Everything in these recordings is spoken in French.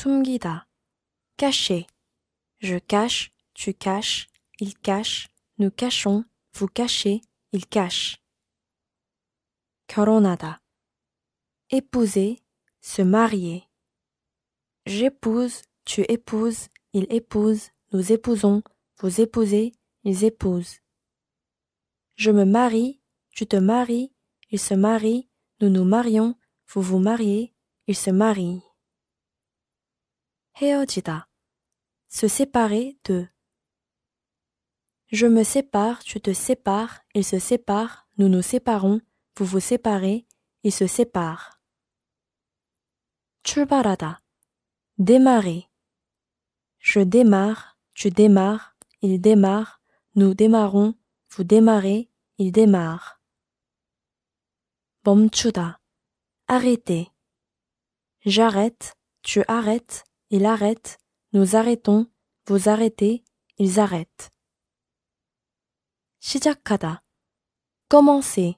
숨기다. Cacher. Je cache, tu caches, il cache, nous cachons, vous cachez, il cache. 결혼하다. Épouser, se marier. J'épouse, tu épouses, il épouse, nous épousons, vous épousez, ils épousent. Je me marie, tu te maries, ils se marient, nous nous marions, vous vous mariez, ils se marient. Se séparer de. Je me sépare, tu te sépares, il se sépare, nous nous séparons, vous vous séparez, il se sépare. 출발하다. Démarrer. Je démarre, tu démarres, il démarre, nous démarrons, vous démarrez, il démarre. Bomchuda, Arrêter. J'arrête, tu arrêtes, il arrête, nous arrêtons, vous arrêtez, ils arrêtent. 시작하다. Commencer.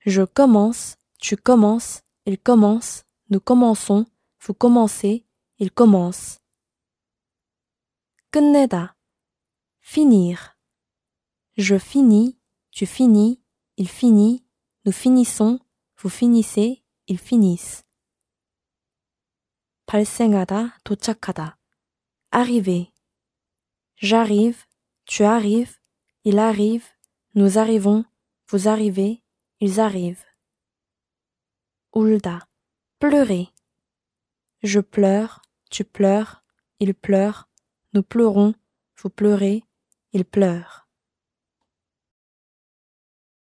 Je commence, tu commences, il commence, nous commençons, vous commencez, il commence. 끝내다. Finir. Je finis, tu finis, il finit, nous finissons, vous finissez, ils finissent. 발생하다, 도착하다. arriver. J'arrive, tu arrives, il arrive, nous arrivons, vous arrivez, ils arrivent. Ulda. Pleurer. Je pleure, tu pleures, il pleure, nous pleurons, vous pleurez, il pleure.